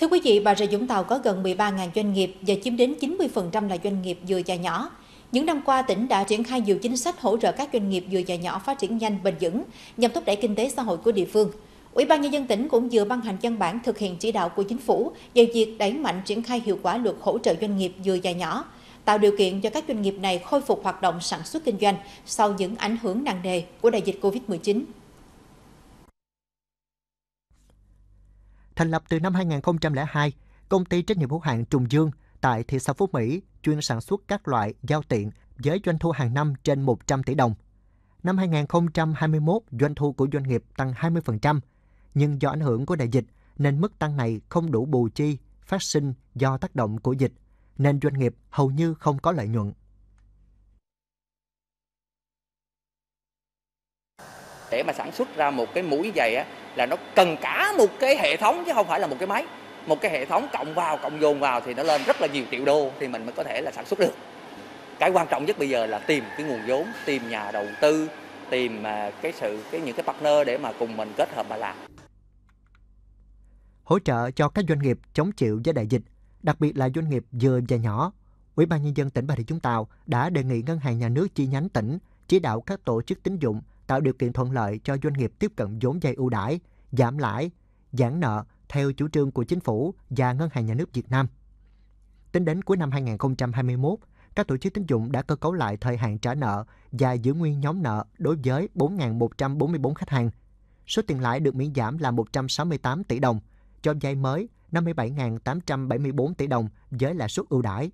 Thưa quý vị, Bà Rịa Vũng Tàu có gần 13.000 doanh nghiệp và chiếm đến 90% là doanh nghiệp vừa và nhỏ. Những năm qua, tỉnh đã triển khai nhiều chính sách hỗ trợ các doanh nghiệp vừa và nhỏ phát triển nhanh, bền vững nhằm thúc đẩy kinh tế xã hội của địa phương. Ủy ban nhân dân tỉnh cũng vừa ban hành văn bản thực hiện chỉ đạo của chính phủ về việc đẩy mạnh triển khai hiệu quả luật hỗ trợ doanh nghiệp vừa và nhỏ, tạo điều kiện cho các doanh nghiệp này khôi phục hoạt động sản xuất kinh doanh sau những ảnh hưởng nặng nề của đại dịch Covid-19. Thành lập từ năm 2002, công ty trách nhiệm hữu hạn Trùng Dương tại thị xã Phú Mỹ chuyên sản xuất các loại giao tiện với doanh thu hàng năm trên 100 tỷ đồng. Năm 2021, doanh thu của doanh nghiệp tăng 20%, nhưng do ảnh hưởng của đại dịch nên mức tăng này không đủ bù chi phát sinh do tác động của dịch, nên doanh nghiệp hầu như không có lợi nhuận. để mà sản xuất ra một cái mũi giày á, là nó cần cả một cái hệ thống chứ không phải là một cái máy một cái hệ thống cộng vào cộng dồn vào thì nó lên rất là nhiều triệu đô thì mình mới có thể là sản xuất được cái quan trọng nhất bây giờ là tìm cái nguồn vốn tìm nhà đầu tư tìm à, cái sự cái những cái partner để mà cùng mình kết hợp mà làm hỗ trợ cho các doanh nghiệp chống chịu với đại dịch đặc biệt là doanh nghiệp vừa và nhỏ ủy ban nhân dân tỉnh bà rịa vũng tàu đã đề nghị ngân hàng nhà nước chi nhánh tỉnh chỉ đạo các tổ chức tín dụng tạo điều kiện thuận lợi cho doanh nghiệp tiếp cận vốn vay ưu đãi, giảm lãi, giãn nợ theo chủ trương của chính phủ và Ngân hàng Nhà nước Việt Nam. Tính đến cuối năm 2021, các tổ chức tín dụng đã cơ cấu lại thời hạn trả nợ và giữ nguyên nhóm nợ đối với 4.144 khách hàng. Số tiền lãi được miễn giảm là 168 tỷ đồng, cho vay mới 57.874 tỷ đồng với lãi suất ưu đãi.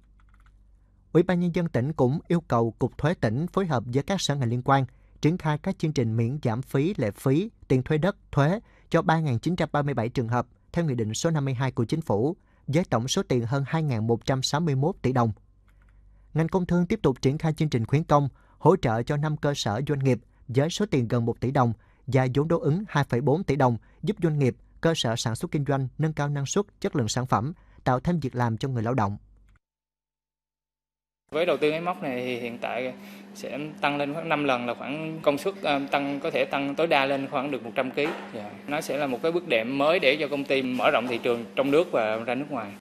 Ủy ban nhân dân tỉnh cũng yêu cầu Cục Thuế tỉnh phối hợp với các sở ngành liên quan – triển khai các chương trình miễn giảm phí, lệ phí, tiền thuê đất, thuế cho 3.937 trường hợp theo Nghị định số 52 của Chính phủ, với tổng số tiền hơn 2.161 tỷ đồng. Ngành công thương tiếp tục triển khai chương trình khuyến công hỗ trợ cho 5 cơ sở doanh nghiệp với số tiền gần 1 tỷ đồng và vốn đối ứng 2,4 tỷ đồng giúp doanh nghiệp, cơ sở sản xuất kinh doanh nâng cao năng suất, chất lượng sản phẩm, tạo thêm việc làm cho người lao động. Với đầu tư máy móc này thì hiện tại sẽ tăng lên khoảng 5 lần là khoảng công suất à, tăng có thể tăng tối đa lên khoảng được 100 kg. Yeah. Nó sẽ là một cái bước đệm mới để cho công ty mở rộng thị trường trong nước và ra nước ngoài.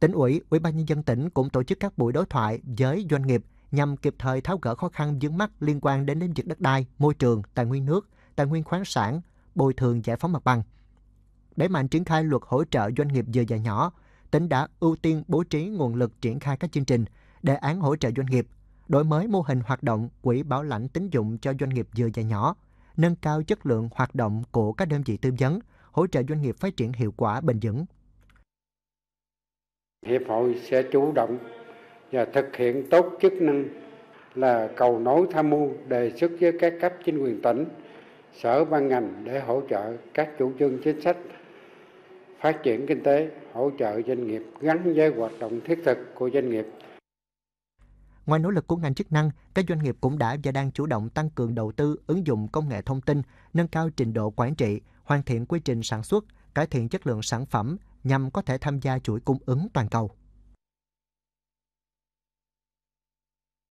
Tỉnh ủy, Ủy ban nhân dân tỉnh cũng tổ chức các buổi đối thoại với doanh nghiệp nhằm kịp thời tháo gỡ khó khăn vướng mắt liên quan đến lĩnh vực đất đai, môi trường, tài nguyên nước, tài nguyên khoáng sản, bồi thường giải phóng mặt bằng. để mạnh triển khai luật hỗ trợ doanh nghiệp vừa và nhỏ, tỉnh đã ưu tiên bố trí nguồn lực triển khai các chương trình, đề án hỗ trợ doanh nghiệp, đổi mới mô hình hoạt động quỹ bảo lãnh tín dụng cho doanh nghiệp vừa và nhỏ, nâng cao chất lượng hoạt động của các đơn vị tư vấn, hỗ trợ doanh nghiệp phát triển hiệu quả bền vững. Hiệp hội sẽ chủ động và thực hiện tốt chức năng là cầu nối tham mưu đề xuất với các cấp chính quyền tỉnh, sở ban ngành để hỗ trợ các chủ trương chính sách phát triển kinh tế, hỗ trợ doanh nghiệp gắn với hoạt động thiết thực của doanh nghiệp. Ngoài nỗ lực của ngành chức năng, các doanh nghiệp cũng đã và đang chủ động tăng cường đầu tư ứng dụng công nghệ thông tin, nâng cao trình độ quản trị, hoàn thiện quy trình sản xuất, cải thiện chất lượng sản phẩm nhằm có thể tham gia chuỗi cung ứng toàn cầu.